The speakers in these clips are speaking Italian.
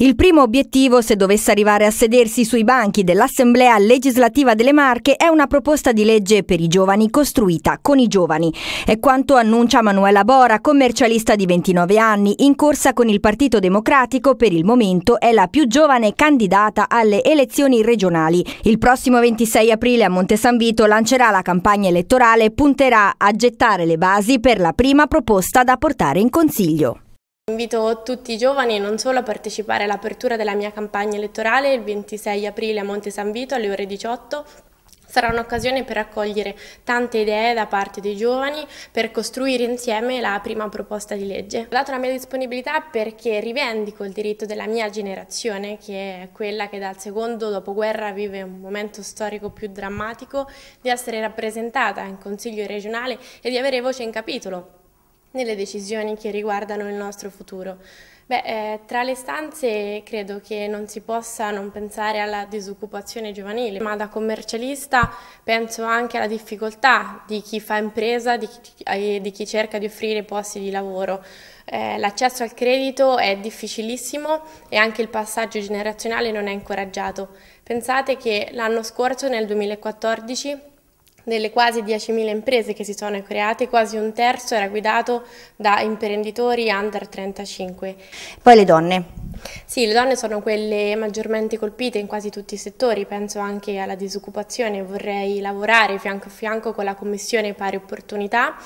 Il primo obiettivo, se dovesse arrivare a sedersi sui banchi dell'Assemblea legislativa delle Marche, è una proposta di legge per i giovani costruita con i giovani. È quanto annuncia Manuela Bora, commercialista di 29 anni, in corsa con il Partito Democratico, per il momento è la più giovane candidata alle elezioni regionali. Il prossimo 26 aprile a Monte San Vito lancerà la campagna elettorale e punterà a gettare le basi per la prima proposta da portare in Consiglio. Invito tutti i giovani non solo a partecipare all'apertura della mia campagna elettorale il 26 aprile a Monte San Vito alle ore 18, Sarà un'occasione per raccogliere tante idee da parte dei giovani per costruire insieme la prima proposta di legge. Ho dato la mia disponibilità perché rivendico il diritto della mia generazione, che è quella che dal secondo dopoguerra vive un momento storico più drammatico, di essere rappresentata in Consiglio regionale e di avere voce in capitolo nelle decisioni che riguardano il nostro futuro. Beh, eh, tra le stanze credo che non si possa non pensare alla disoccupazione giovanile, ma da commercialista penso anche alla difficoltà di chi fa impresa, di eh, di chi cerca di offrire posti di lavoro. Eh, l'accesso al credito è difficilissimo e anche il passaggio generazionale non è incoraggiato. Pensate che l'anno scorso, nel 2014, delle quasi 10.000 imprese che si sono create, quasi un terzo era guidato da imprenditori under 35. Poi le donne. Sì, le donne sono quelle maggiormente colpite in quasi tutti i settori, penso anche alla disoccupazione, vorrei lavorare fianco a fianco con la Commissione Pari Opportunità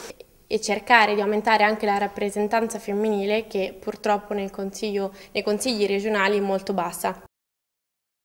e cercare di aumentare anche la rappresentanza femminile che purtroppo consiglio, nei consigli regionali è molto bassa.